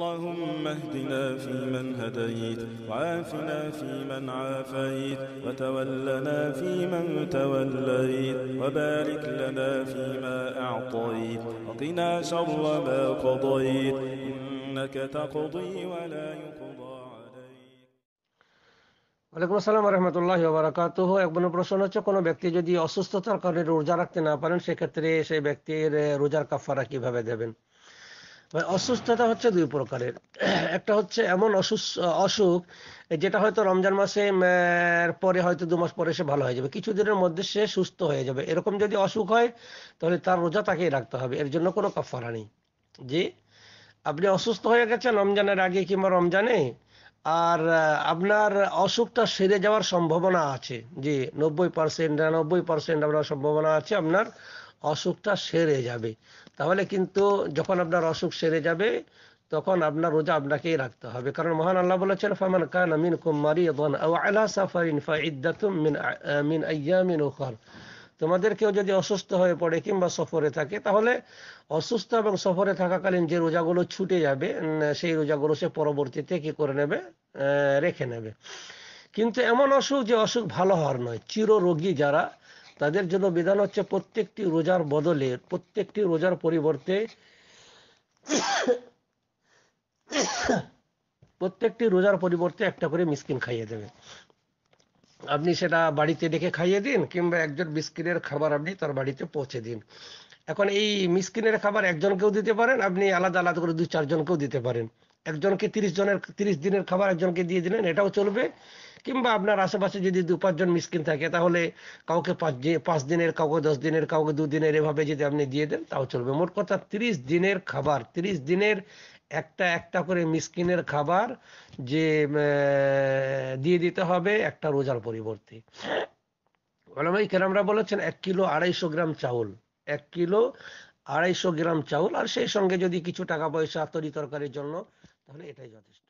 اللهم اهدنا فيمن هديت وعافنا فيمن عافيت وتولنا فيمن توليت وبارك لنا فيما أعطيت وقنا شر ما قضيت إنك تقضي ولا يقضى ওয়ালাইকুম আসসালাম রহমতুল্লাহ বারাকাত এক বোনের প্রশ্ন হচ্ছে কোনো ব্যক্তি যদি অসুস্থতার কারণে রোজা রাখতে না পারেন সেক্ষেত্রে সেই ব্যক্তির রোজার কাফারা কিভাবে দেবেন মানে অসুস্থতা হচ্ছে দুই প্রকারের একটা হচ্ছে এমন অসুখ যেটা হয়তো রমজান মাসে পরে হয়তো দু মাস পরে সে ভালো হয়ে যাবে কিছুদিনের মধ্যে সে সুস্থ হয়ে যাবে এরকম যদি অসুখ হয় তাহলে তার রোজা তাকেই রাখতে হবে এর জন্য কোনো কাফারা নেই যে আপনি অসুস্থ হয়ে গেছেন রমজানের আগে কিংবা রমজানে আর আপনার অসুখটা সেরে যাওয়ার সম্ভাবনা আছে যে নব্বই পার্সেন্ট নিরানব্বই পার্সেন্ট আপনার সম্ভাবনা আছে আপনার অসুখটা সেরে যাবে তাহলে কিন্তু যখন আপনার অসুখ সেরে যাবে তখন আপনার রোজা আপনাকেই রাখতে হবে কারণ মহান আল্লাহ বলেছেন ফামান কান মিন কুমারি এবং আলা সাফারিন ফাইদ্দাতুম মিন মিন আইয়ামিন উখর তোমাদের কেউ যদি অসুস্থ হয়ে পড়ে কিংবা সফরে থাকে তাহলে অসুস্থ এবং সফরে থাকাকালীন যে রোজাগুলো ছুটে যাবে সেই রোজাগুলো সে পরবর্তীতে কি করে নেবে রেখে নেবে কিন্তু এমন অসুখ যে অসুখ ভালো হওয়ার নয় চির রোগী যারা তাদের জন্য বিধান হচ্ছে প্রত্যেকটি রোজার বদলে প্রত্যেকটি রোজার পরিবর্তে প্রত্যেকটি রোজার পরিবর্তে একটা করে মিসকিন খাইয়ে দেবে আপনি সেটা বাড়িতে ডেকে খাইয়ে দিন কিংবা একজন মিসকিনের খাবার আপনি তার বাড়িতে পৌঁছে দিন এখন এই মিসকিনের খাবার একজনকেও দিতে পারেন আপনি আলাদা আলাদা করে দুই চারজনকেও দিতে পারেন একজনকে তিরিশ জনের তিরিশ দিনের খাবার একজনকে দিয়ে দিলেন এটাও চলবে কিংবা আপনার আশেপাশে যদি দু পাঁচজন মিসকিন থাকে তাহলে কাউকে পাঁচ পাঁচ দিনের কাউকে দশ দিনের কাউকে দুদিনের এভাবে যদি আপনি দিয়ে দেন তাও চলবে মোট কথা তিরিশ দিনের খাবার তিরিশ দিনের একটা একটা করে মিসকিনের খাবার যে দিয়ে দিতে হবে একটা রোজার পরিবর্তে ওলামাই কেরামরা বলেছেন এক কিলো আড়াইশো গ্রাম চাউল এক কিলো আড়াইশো গ্রাম চাউল আর সেই সঙ্গে যদি কিছু টাকা পয়সা তরি তরকারির জন্য তাহলে এটাই যথেষ্ট